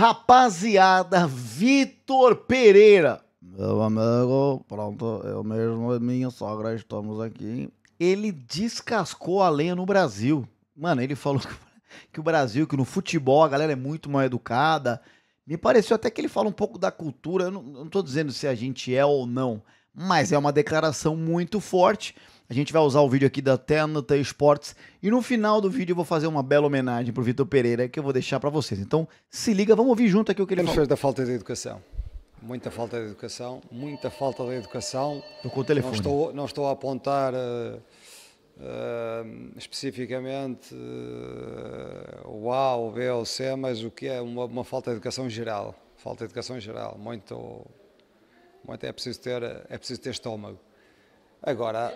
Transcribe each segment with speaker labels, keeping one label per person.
Speaker 1: Rapaziada, Vitor Pereira. Meu amigo, pronto, eu mesmo e minha sogra estamos aqui. Ele descascou a lenha no Brasil. Mano, ele falou que o Brasil, que no futebol a galera é muito mal educada. Me pareceu até que ele fala um pouco da cultura. Eu não, estou não tô dizendo se a gente é ou não, mas é uma declaração muito forte. A gente vai usar o vídeo aqui da Tenata Esportes e no final do vídeo eu vou fazer uma bela homenagem para o Vitor Pereira que eu vou deixar para vocês. Então se liga, vamos ouvir junto aqui o que ele, ele fez da falta de educação.
Speaker 2: Muita falta de educação, muita falta de educação. Estou com o telefone. Não estou, não estou a apontar uh, uh, especificamente uh, o A, o B ou o C, mas o que é uma, uma falta de educação geral. Falta de educação geral, muito até é preciso ter, é preciso ter estômago. Agora.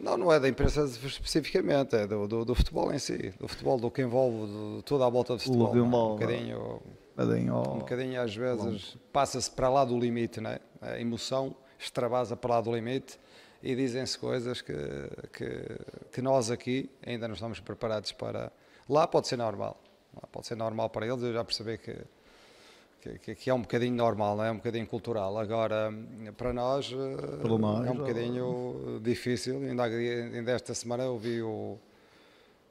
Speaker 2: Não, não é da imprensa especificamente, é do, do, do, futebol em si, do futebol, do que envolve do, toda a volta do futebol. É? um, é? bocadinho,
Speaker 1: um bocadinho
Speaker 2: às vezes passa-se para lá do limite, né? a emoção extravasa para lá do limite e dizem-se coisas que, que, que nós aqui ainda não estamos preparados para. Lá pode ser normal, lá pode ser normal para eles, eu já percebi que que, que, é um bocadinho normal, não é? um bocadinho cultural. Agora, para nós, eh, mais, é um bocadinho ou... difícil. Ainda, ainda esta semana ouvi o.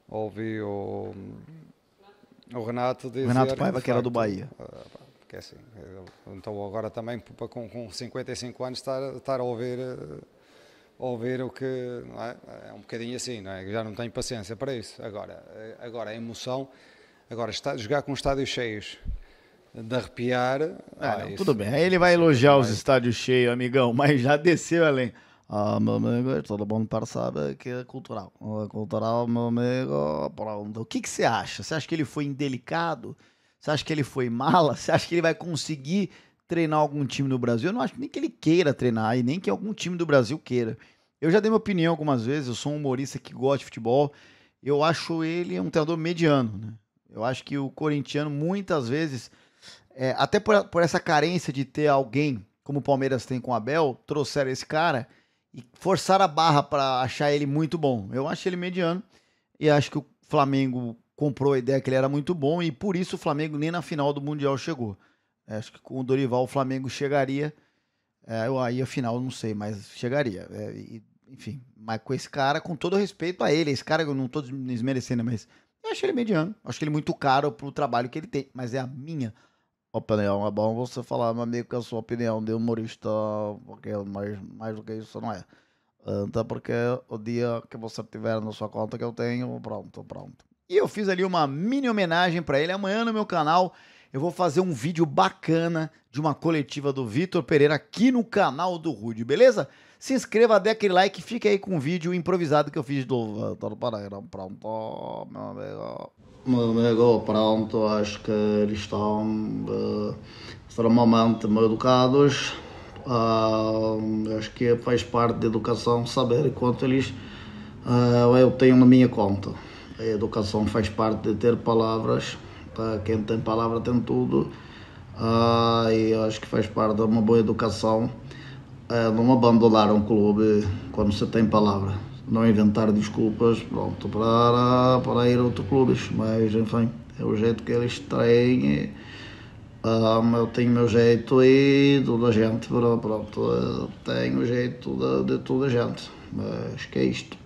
Speaker 2: Ouvi o, o Renato dizer. Renato Paiva, facto, que era do Bahia. Ah, que é assim, então agora também com, com 55 anos estar, estar a ouvir, eh, ouvir o que é? é? um bocadinho assim, não é? já não tenho paciência para isso. Agora, eh, agora a emoção, agora está, jogar com estádios cheios, de arrepiar.
Speaker 1: Ah, ah, não, tudo bem. Aí é ele vai elogiar os estádios cheios, amigão, mas já desceu além. Ah, meu amigo, todo mundo sabe que é cultural. É cultural, meu amigo. Pronto. O que, que você acha? Você acha que ele foi indelicado? Você acha que ele foi mala? Você acha que ele vai conseguir treinar algum time no Brasil? Eu não acho nem que ele queira treinar e nem que algum time do Brasil queira. Eu já dei minha opinião algumas vezes, eu sou um humorista que gosta de futebol. Eu acho ele um treinador mediano, né? Eu acho que o corintiano muitas vezes é, até por, por essa carência de ter alguém, como o Palmeiras tem com o Abel, trouxeram esse cara e forçaram a barra para achar ele muito bom. Eu acho ele mediano e acho que o Flamengo comprou a ideia que ele era muito bom e por isso o Flamengo nem na final do Mundial chegou. É, acho que com o Dorival o Flamengo chegaria. É, aí a final não sei, mas chegaria. É, e, enfim, mas com esse cara, com todo respeito a ele, esse cara eu não tô desmerecendo, mas eu acho ele mediano. Acho que ele muito caro pro trabalho que ele tem, mas é a minha opinião. É bom você falar, meu amigo, que a sua opinião de humorista, porque é mais, mais do que isso não é. Até porque o dia que você tiver na sua conta que eu tenho, pronto, pronto. E eu fiz ali uma mini homenagem para ele. Amanhã no meu canal eu vou fazer um vídeo bacana de uma coletiva do Vitor Pereira aqui no canal do Rude, beleza? Se inscreva, dê aquele like e fique aí com o vídeo improvisado que eu fiz do. Pronto, meu amigo. Meu amigo, pronto, acho que eles estão uh, extremamente mal educados. Uh, acho que faz parte da educação saber quanto eles uh, eu tenho na minha conta. A educação faz parte de ter palavras, tá? quem tem palavra tem tudo, uh, e acho que faz parte de uma boa educação não eh, abandonar um clube quando se tem palavra. Não inventar desculpas, pronto, para, para ir a outros clubes. Mas, enfim, é o jeito que eles têm. Um, ah, eu tenho meu jeito e toda a gente, pronto, eh, tenho o jeito de, de toda a gente. Mas que é isto.